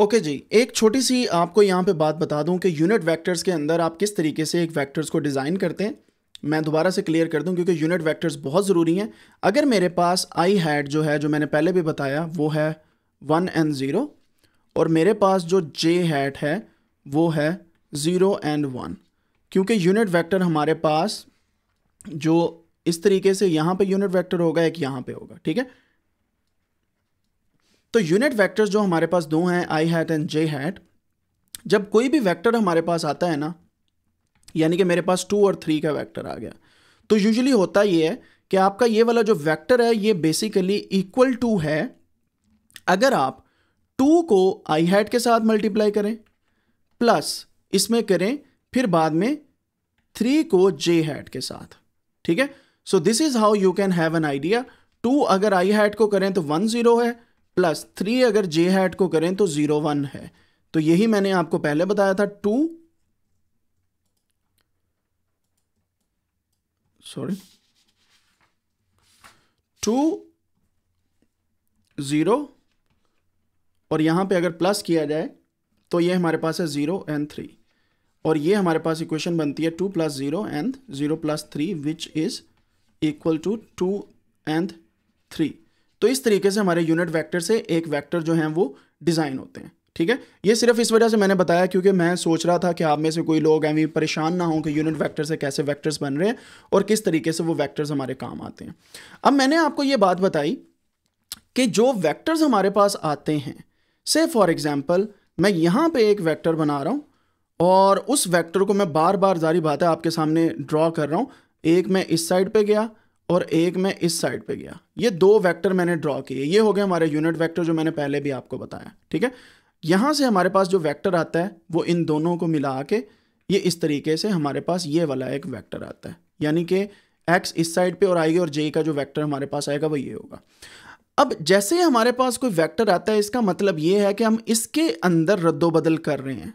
Okay okay जी एक छोटी सी आपको यहाँ पे बात बता दूँ कि यूनिट वेक्टर्स के अंदर आप किस तरीके से एक वेक्टर्स को डिज़ाइन करते हैं मैं दोबारा से क्लियर कर दूँ क्योंकि यूनिट वेक्टर्स बहुत ज़रूरी हैं अगर मेरे पास आई हैड जो है जो मैंने पहले भी बताया वो है वन एंड ज़ीरो और मेरे पास जो जे हैड है वो है ज़ीरो एंड वन क्योंकि यूनिट वैक्टर हमारे पास जो इस तरीके से यहाँ पर यूनिट वैक्टर होगा एक यहाँ पर होगा ठीक है तो यूनिट वेक्टर्स जो हमारे पास दो हैं I hat and J hat जब कोई भी वेक्टर हमारे पास आता है ना यानी कि मेरे पास टू और थ्री का वेक्टर आ गया तो यूजुअली होता ये है कि आपका ये वाला जो वेक्टर है ये बेसिकली इक्वल टू है अगर आप टू को आई हैट के साथ मल्टीप्लाई करें प्लस इसमें करें फिर बाद में थ्री को जे हैट के साथ ठीक है so this is how you can have an idea too अगर आई हैट को करें तो वन जीरो है प्लस थ्री अगर जे हैट को करें तो जीरो वन है तो यही मैंने आपको पहले बताया था टू सॉरी टू ज़ीरो और यहां पे अगर प्लस किया जाए तो ये हमारे पास है ज़ीरो एंड थ्री और ये हमारे पास इक्वेशन बनती है two plus zero and zero plus three which is equal to two and three तो इस तरीके से हमारे यूनिट वैक्टर से एक वैक्टर जो है वो डिज़ाइन होते हैं ठीक है ये सिर्फ इस वजह से मैंने बताया क्योंकि मैं सोच रहा था कि आप में से कोई लोग भी परेशान ना हो कि यूनिट वेक्टर से कैसे वेक्टर्स बन रहे हैं और किस तरीके से वो वेक्टर्स हमारे काम आते हैं अब मैंने आपको ये बात बताई कि जो वेक्टर्स हमारे पास आते हैं से फॉर एग्ज़ाम्पल मैं यहाँ पे एक वैक्टर बना रहा हूँ और उस वैक्टर को मैं बार बार जारी बात है आपके सामने ड्रॉ कर रहा हूँ एक मैं इस साइड पर गया और एक मैं इस साइड पे गया ये दो वेक्टर मैंने ड्रॉ किए ये हो गए हमारे यूनिट वेक्टर जो मैंने पहले भी आपको बताया ठीक है यहां से हमारे पास जो वेक्टर आता है वो इन दोनों को मिला के ये इस तरीके से हमारे पास ये वाला एक वेक्टर आता है यानी कि एक्स इस साइड पे और आएगी और जे का जो वेक्टर हमारे पास आएगा वो ये होगा अब जैसे ही हमारे पास कोई वैक्टर आता है इसका मतलब ये है कि हम इसके अंदर रद्दोबदल कर रहे हैं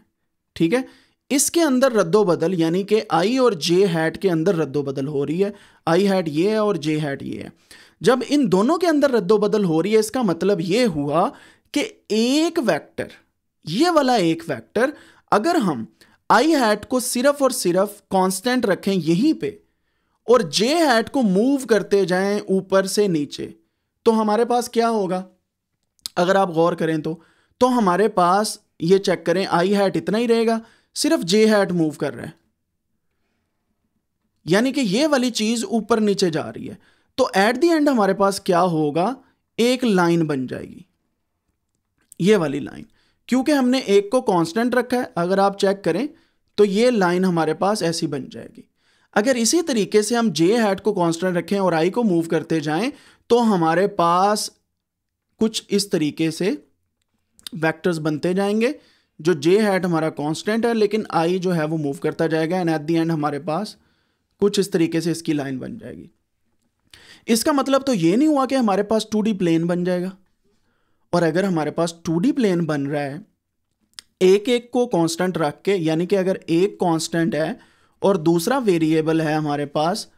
ठीक है इसके अंदर रद्दोबदल यानी कि आई और जे हैट के अंदर रद्दोबदल हो रही है आई हैट ये है और जे हैट ये है जब इन दोनों के अंदर रद्दोबदल हो रही है इसका मतलब ये हुआ कि एक वेक्टर ये वाला एक वेक्टर अगर हम आई हैट को सिर्फ और सिर्फ कांस्टेंट रखें यहीं पे और जे हैट को मूव करते जाएं ऊपर से नीचे तो हमारे पास क्या होगा अगर आप गौर करें तो तो हमारे पास ये चेक करें आई हैट इतना ही रहेगा सिर्फ जे हैट मूव कर रहा है यानी कि ये वाली चीज ऊपर नीचे जा रही है तो एट द एंड हमारे पास क्या होगा एक लाइन बन जाएगी ये वाली लाइन क्योंकि हमने एक को कांस्टेंट रखा है अगर आप चेक करें तो ये लाइन हमारे पास ऐसी बन जाएगी अगर इसी तरीके से हम जे हैट को कांस्टेंट रखें और आई को मूव करते जाएं तो हमारे पास कुछ इस तरीके से वेक्टर्स बनते जाएंगे जो जे हैट हमारा कांस्टेंट है लेकिन आई जो है वो मूव करता जाएगा एंड एट दी एंड हमारे पास कुछ इस तरीके से इसकी लाइन बन जाएगी इसका मतलब तो ये नहीं हुआ कि हमारे पास टू डी प्लेन बन जाएगा और अगर हमारे पास टू डी प्लेन बन रहा है एक एक को कांस्टेंट रख के यानी कि अगर एक कांस्टेंट है और दूसरा वेरिएबल है हमारे पास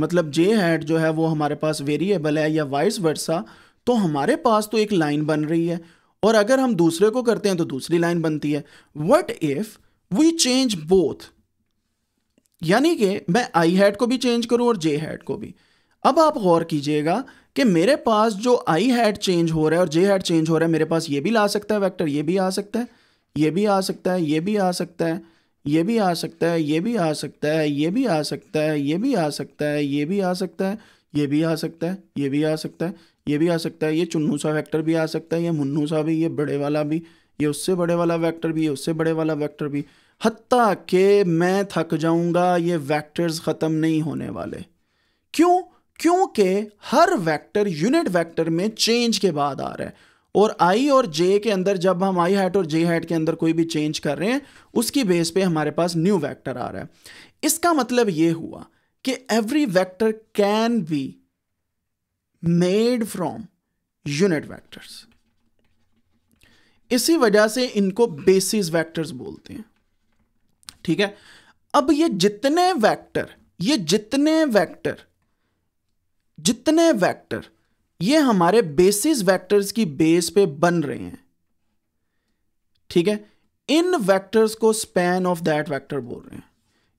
मतलब जे हैट जो है वो हमारे पास वेरिएबल है या वाइस वर्सा तो हमारे पास तो एक लाइन बन रही है और अगर हम दूसरे को करते हैं तो दूसरी लाइन बनती है what if we change both यानी कि मैं आई हैड को भी चेंज करूं और जे हैड को भी अब आप गौर कीजिएगा कि मेरे पास जो आई हैड चेंज हो रहा है और जे हैड चेंज हो रहा है मेरे पास ये भी ला सकता है वेक्टर ये भी आ सकता है ये भी आ सकता है ये भी आ सकता है ये भी आ सकता है ये भी आ सकता है ये भी आ सकता है ये भी आ सकता है ये भी आ सकता है ये भी आ सकता है ये भी आ सकता है ये भी आ सकता है ये चुन्नू सा वैक्टर भी आ सकता है ये मुन्नू सा भी ये बड़े वाला भी ये उससे बड़े वाला वैक्टर भी ये उससे बड़े वाला वैक्टर भी हती कि मैं थक जाऊँगा ये वैक्टर्स ख़त्म नहीं होने वाले क्यों क्योंकि हर वैक्टर यूनिट वैक्टर में चेंज के बाद आ रहा है और आई और जे के अंदर जब हम आई हैट और जे हैट के अंदर कोई भी चेंज कर रहे हैं उसकी बेस पे हमारे पास न्यू वेक्टर आ रहा है इसका मतलब ये हुआ कि every vector can be made from unit vectors इसी वजह से इनको बेसिस वेक्टर्स बोलते हैं ठीक है अब ये जितने वेक्टर ये जितने वेक्टर जितने वेक्टर ये हमारे बेसिस वेक्टर्स की बेस पे बन रहे हैं ठीक है इन वेक्टर्स को स्पैन ऑफ दैट वेक्टर बोल रहे हैं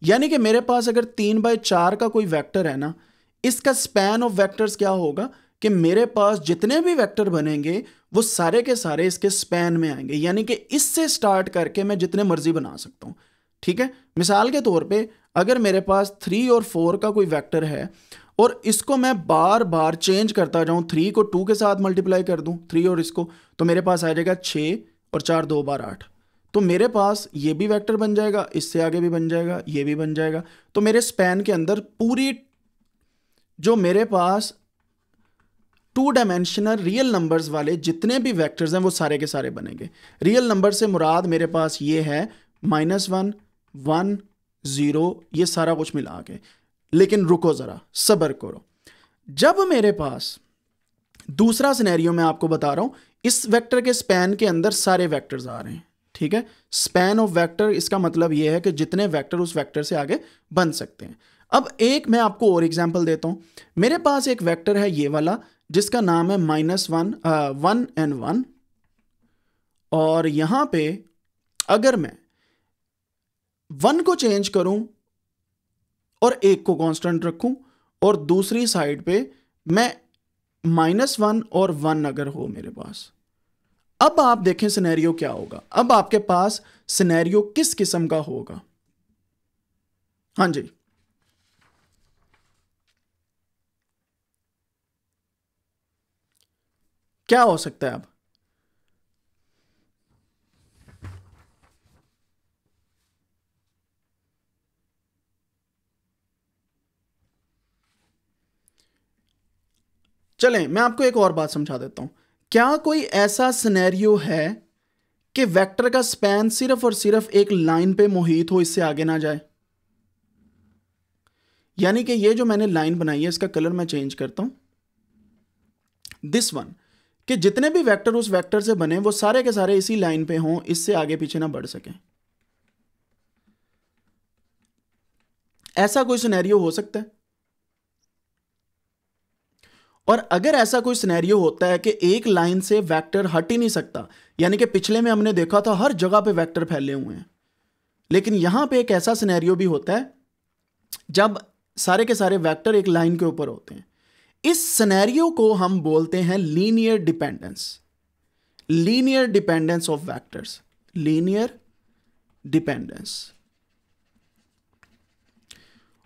यानी कि मेरे पास अगर तीन बाय चार का कोई वेक्टर है ना इसका स्पैन ऑफ वेक्टर्स क्या होगा कि मेरे पास जितने भी वेक्टर बनेंगे वो सारे के सारे इसके स्पैन में आएंगे यानी कि इससे स्टार्ट करके मैं जितने मर्जी बना सकता हूँ ठीक है मिसाल के तौर पे अगर मेरे पास थ्री और फोर का कोई वेक्टर है और इसको मैं बार बार चेंज करता जाऊँ थ्री को टू के साथ मल्टीप्लाई कर दूँ थ्री और इसको तो मेरे पास आ जाएगा छः और चार दो बार आठ तो मेरे पास ये भी वेक्टर बन जाएगा इससे आगे भी बन जाएगा ये भी बन जाएगा तो मेरे स्पैन के अंदर पूरी जो मेरे पास टू डायमेंशनल रियल नंबर्स वाले जितने भी वेक्टर्स हैं वो सारे के सारे बनेंगे रियल नंबर से मुराद मेरे पास ये है माइनस वन वन ज़ीरो ये सारा कुछ मिला के लेकिन रुको ज़रा सब्र करो जब मेरे पास दूसरा सिनेरियो मैं आपको बता रहा हूँ इस वेक्टर के स्पैन के अंदर सारे वेक्टर्स आ रहे हैं ठीक है स्पैन ऑफ वेक्टर इसका मतलब यह है कि जितने वेक्टर उस वेक्टर से आगे बन सकते हैं अब एक मैं आपको और एग्जांपल देता हूं मेरे पास एक वेक्टर है ये वाला जिसका नाम है minus one one and one और यहां पे अगर मैं वन को चेंज करूं और एक को कांस्टेंट रखूं और दूसरी साइड पे मैं माइनस वन और वन अगर हो मेरे पास अब आप देखें सिनेरियो क्या होगा अब आपके पास सिनेरियो किस किस्म का होगा हां जी क्या हो सकता है अब चलें मैं आपको एक और बात समझा देता हूं क्या कोई ऐसा सिनेरियो है कि वेक्टर का स्पैन सिर्फ और सिर्फ एक लाइन पे मोहित हो इससे आगे ना जाए यानी कि ये जो मैंने लाइन बनाई है इसका कलर मैं चेंज करता हूं दिस वन कि जितने भी वेक्टर उस वेक्टर से बने वो सारे के सारे इसी लाइन पे हों इससे आगे पीछे ना बढ़ सके ऐसा कोई सिनेरियो हो सकता है और अगर ऐसा कोई स्नैरियो होता है कि एक लाइन से वेक्टर हट ही नहीं सकता यानी कि पिछले में हमने देखा था हर जगह पे वेक्टर फैले हुए हैं लेकिन यहां पे एक ऐसा स्नैरियो भी होता है जब सारे के सारे वेक्टर एक लाइन के ऊपर होते हैं इस स्नैरियो को हम बोलते हैं linear dependence linear dependence of vectors linear dependence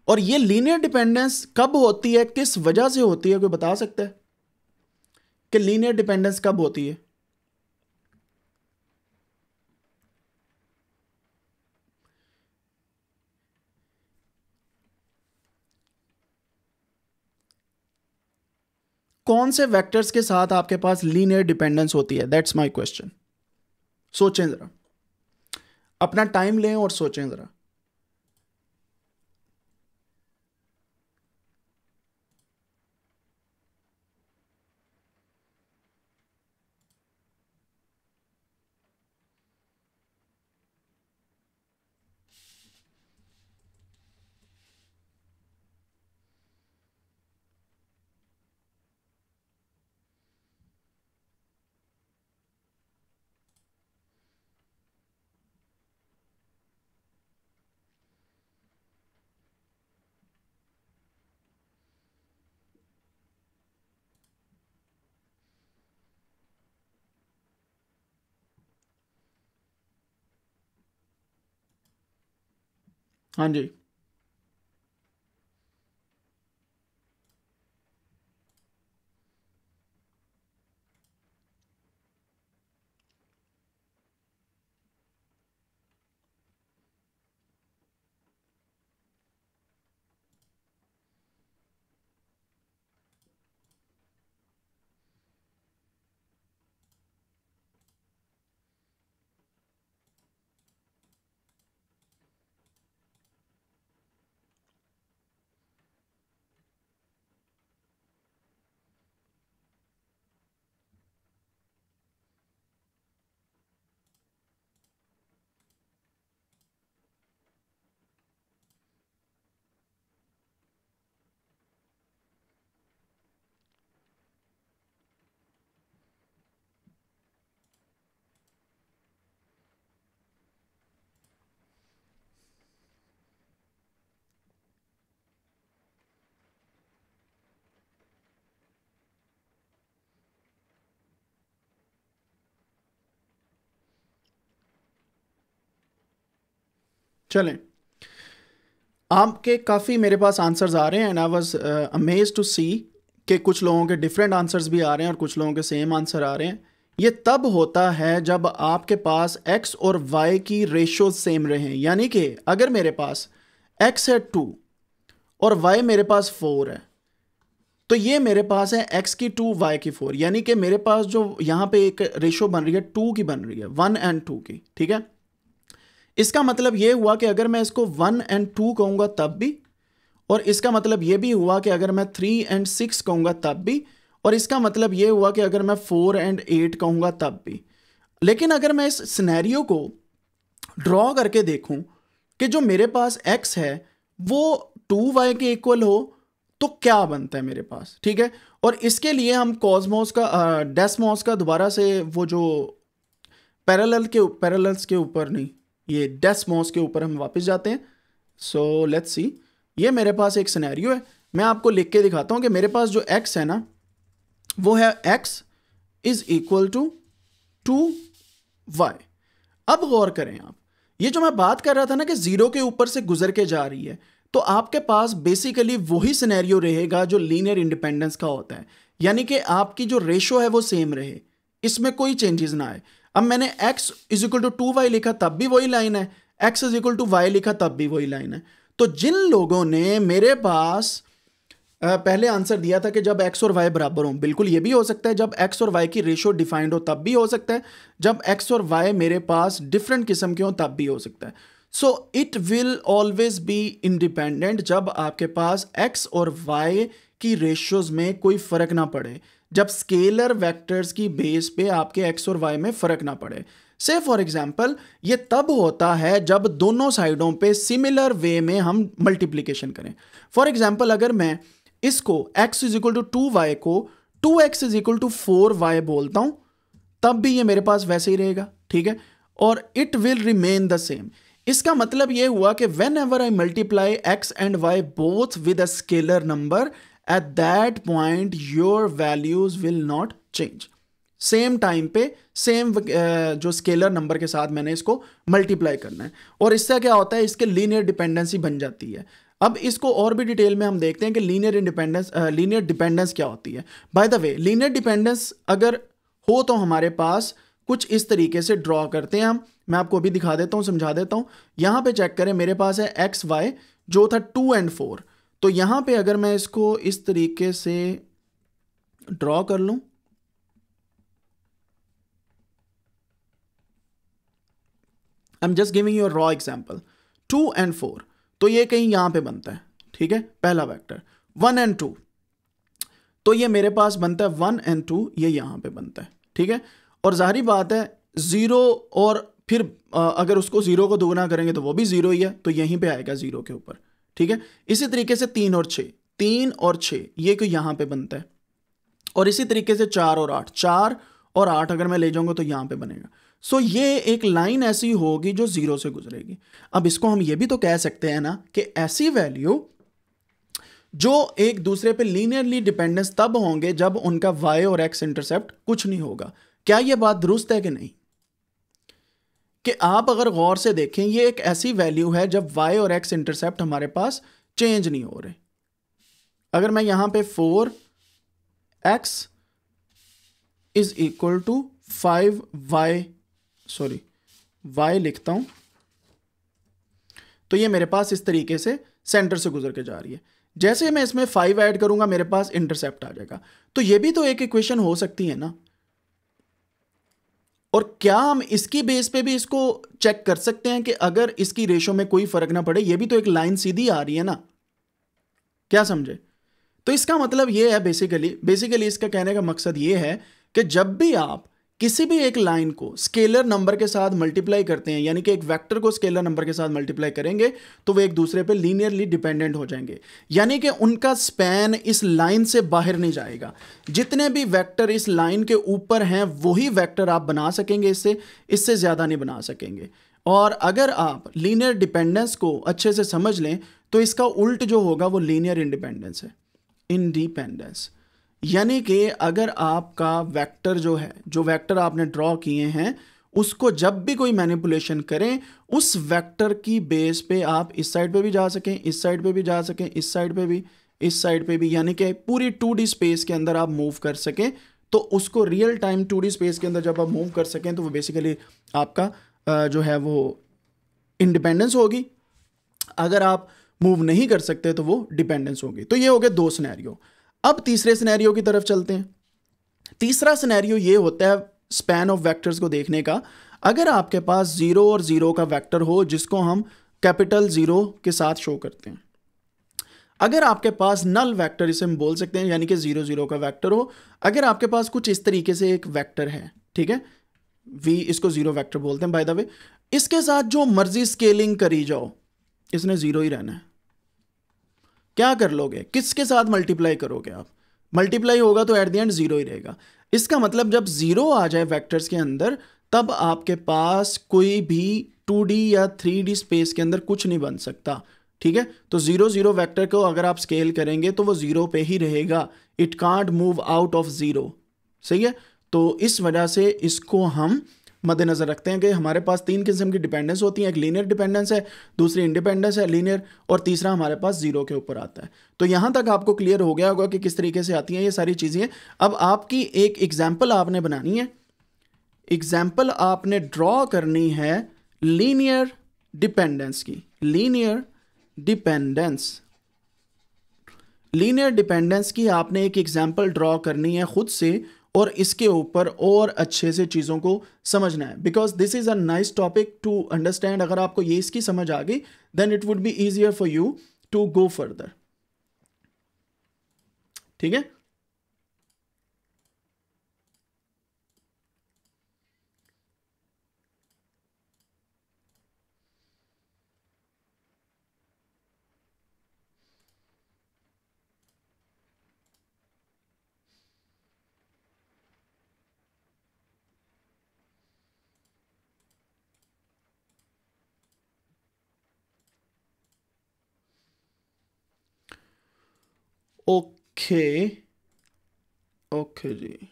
और ये लीनियर डिपेंडेंस कब होती है किस वजह से होती है कोई बता सकता है कि लीनियर डिपेंडेंस कब होती है कौन से वेक्टर्स के साथ आपके पास लीनियर डिपेंडेंस होती है दैट्स माय क्वेश्चन सोचें ज़रा अपना टाइम लें और सोचें ज़रा हाँ जी चलें आपके काफ़ी मेरे पास आंसर्स आ रहे हैं and I was amaze to see कि कुछ लोगों के डिफरेंट आंसर्स भी आ रहे हैं और कुछ लोगों के सेम आंसर आ रहे हैं ये तब होता है जब आपके पास एक्स और वाई की रेशो सेम रहे यानी कि अगर मेरे पास एक्स है टू और वाई मेरे पास फोर है तो ये मेरे पास है x की टू y की फोर यानी कि मेरे पास जो यहाँ पे एक रेशो बन रही है टू की बन रही है वन एंड टू की ठीक है इसका मतलब ये हुआ कि अगर मैं इसको वन एंड टू कहूँगा तब भी और इसका मतलब ये भी हुआ कि अगर मैं थ्री एंड सिक्स कहूँगा तब भी और इसका मतलब ये हुआ कि अगर मैं फोर एंड एट कहूँगा तब भी लेकिन अगर मैं इस सिनेरियो को ड्रॉ करके देखूं कि जो मेरे पास एक्स है वो टू वाई के इक्वल हो तो क्या बनता है मेरे पास ठीक है और इसके लिए हम कॉजमोस का डेस्मोस का दोबारा से वो जो पैरेलल के पैरेलल्स के ऊपर नहीं ये डेस्मोस के ऊपर हम वापस जाते हैं सो लेट्स सी ये मेरे पास एक सिनेरियो है मैं आपको लिख के दिखाता हूँ कि मेरे पास जो एक्स है ना वो है X is equal to two Y अब गौर करें आप ये जो मैं बात कर रहा था ना कि ज़ीरो के ऊपर से गुजर के जा रही है तो आपके पास बेसिकली वही सिनेरियो रहेगा जो लीनियर इंडिपेंडेंस का होता है यानी कि आपकी जो रेशो है वो सेम रहे इसमें कोई चेंजेस ना आए अब मैंने x is equal to two Y लिखा तब भी वही लाइन है x is equal to Y लिखा तब भी वही लाइन है तो जिन लोगों ने मेरे पास पहले आंसर दिया था कि जब x और y बराबर हो बिल्कुल ये भी हो सकता है जब x और y की रेशो डिफाइंड हो तब भी हो सकता है जब x और y मेरे पास डिफरेंट किस्म के हों तब भी हो सकता है so it will always be independent जब आपके पास x और y की रेशियोज में कोई फ़र्क ना पड़े जब स्केलर वेक्टर्स की बेस पे आपके एक्स और वाई में फर्क ना पड़े से फॉर एग्जाम्पल ये तब होता है जब दोनों साइडों पे सिमिलर वे में हम मल्टीप्लीकेशन करें फॉर एग्जाम्पल अगर मैं इसको X is equal to two Y को two X is equal to four Y बोलता हूं तब भी ये मेरे पास वैसे ही रहेगा ठीक है और it will remain the same इसका मतलब ये हुआ कि whenever I multiply X and Y both with a scalar number at that point your values will not change same time पे सेम uh, जो स्केलर नंबर के साथ मैंने इसको मल्टीप्लाई करना है और इससे क्या होता है इसके लीनियर डिपेंडेंसी बन जाती है अब इसको और भी डिटेल में हम देखते हैं कि लीनियर इंडिपेंडेंस लीनियर डिपेंडेंस क्या होती है by the way linear dependence अगर हो तो हमारे पास कुछ इस तरीके से ड्रॉ करते हैं हम मैं आपको अभी दिखा देता हूँ समझा देता हूँ यहाँ पे चेक करें मेरे पास है एक्स वाई जो था टू एंड फोर तो यहाँ पे अगर मैं इसको इस तरीके से ड्रॉ कर लूँ I am just giving you raw example two and four तो ये कहीं यहां पे बनता है ठीक है पहला वेक्टर वन एंड टू तो ये मेरे पास बनता है वन एंड टू ये यहां पे बनता है ठीक है और ज़ाहरी बात है ज़ीरो और फिर अगर उसको ज़ीरो को दोगुना करेंगे तो वो भी ज़ीरो ही है तो यहीं पे आएगा ज़ीरो के ऊपर ठीक है इसी तरीके से तीन और छ तीन और छ ये क्यों यहां पे बनता है और इसी तरीके से चार और आठ चार और आठ अगर मैं ले जाऊंगा तो यहां पे बनेगा सो so, ये एक लाइन ऐसी होगी जो ज़ीरो से गुजरेगी अब इसको हम ये भी तो कह सकते हैं ना कि ऐसी वैल्यू जो एक दूसरे पे लीनियरली डिपेंडेंस तब होंगे जब उनका वाई और एक्स इंटरसेप्ट कुछ नहीं होगा क्या ये बात दुरुस्त है कि नहीं कि आप अगर गौर से देखें ये एक ऐसी वैल्यू है जब वाई और एक्स इंटरसेप्ट हमारे पास चेंज नहीं हो रहे अगर मैं यहां पे four X is equal to five Y sorry Y लिखता हूं तो ये मेरे पास इस तरीके से सेंटर से गुजर के जा रही है जैसे मैं इसमें फाइव ऐड करूंगा मेरे पास इंटरसेप्ट आ जाएगा तो ये भी तो एक इक्वेशन हो सकती है ना और क्या हम इसकी बेस पे भी इसको चेक कर सकते हैं कि अगर इसकी रेशो में कोई फर्क ना पड़े ये भी तो एक लाइन सीधी आ रही है ना क्या समझे तो इसका मतलब ये है बेसिकली बेसिकली इसका कहने का मकसद ये है कि जब भी आप किसी भी एक लाइन को स्केलर नंबर के साथ मल्टीप्लाई करते हैं यानी कि एक वेक्टर को स्केलर नंबर के साथ मल्टीप्लाई करेंगे तो वे एक दूसरे पे लीनियरली डिपेंडेंट हो जाएंगे यानी कि उनका स्पैन इस लाइन से बाहर नहीं जाएगा जितने भी वेक्टर इस लाइन के ऊपर हैं वही वेक्टर आप बना सकेंगे इससे इससे ज़्यादा नहीं बना सकेंगे और अगर आप लीनियर डिपेंडेंस को अच्छे से समझ लें तो इसका उल्ट जो होगा वो लीनियर इंडिपेंडेंस है इंडिपेंडेंस यानी कि अगर आपका वेक्टर जो है जो वेक्टर आपने ड्रॉ किए हैं उसको जब भी कोई मैनिपुलेशन करें उस वेक्टर की बेस पे आप इस साइड पे भी जा सकें इस साइड पे भी जा सकें इस साइड पे भी इस साइड पे भी यानी कि पूरी टू स्पेस के अंदर आप मूव कर सकें तो उसको रियल टाइम टू स्पेस के अंदर जब आप मूव कर सकें तो वो बेसिकली आपका जो है वो इंडिपेंडेंस होगी अगर आप मूव नहीं कर सकते तो वो डिपेंडेंस होगी तो ये हो गए दो स्नैरियो अब तीसरे सिनेरियो की तरफ चलते हैं तीसरा सिनेरियो ये होता है स्पैन ऑफ वेक्टर्स को देखने का अगर आपके पास ज़ीरो और ज़ीरो का वेक्टर हो जिसको हम कैपिटल ज़ीरो के साथ शो करते हैं अगर आपके पास नल वेक्टर इसे हम बोल सकते हैं यानी कि ज़ीरो ज़ीरो का वेक्टर हो अगर आपके पास कुछ इस तरीके से एक वेक्टर है ठीक है वी इसको ज़ीरो वेक्टर बोलते हैं बाय द वे इसके साथ जो मर्जी स्केलिंग करी जाओ इसने ज़ीरो ही रहना है क्या कर लोगे किसके साथ मल्टीप्लाई करोगे आप मल्टीप्लाई होगा तो एट द एंड ज़ीरो ही रहेगा इसका मतलब जब ज़ीरो आ जाए वेक्टर्स के अंदर तब आपके पास कोई भी टू या थ्री स्पेस के अंदर कुछ नहीं बन सकता ठीक है तो जीरो जीरो वेक्टर को अगर आप स्केल करेंगे तो वो जीरो पे ही रहेगा it can't move out of zero सही है तो इस वजह से इसको हम मद्देनज़र रखते हैं कि हमारे पास तीन किस्म की डिपेंडेंस होती है एक लीनियर डिपेंडेंस है दूसरी इंडिपेंडेंस है लीनियर और तीसरा हमारे पास जीरो के ऊपर आता है तो यहां तक आपको क्लियर हो गया होगा कि किस तरीके से आती हैं ये सारी चीज़ें अब आपकी एक एग्जाम्पल आपने बनानी है एग्जाम्पल आपने ड्रॉ करनी है लीनियर डिपेंडेंस की लीनियर डिपेंडेंस लीनियर डिपेंडेंस की आपने एक एग्जाम्पल ड्रॉ करनी है खुद से और इसके ऊपर और अच्छे से चीज़ों को समझना है because this is a nice topic to understand अगर आपको ये इसकी समझ आ गई then it would be easier for you to go further ठीक है Okay. Okay.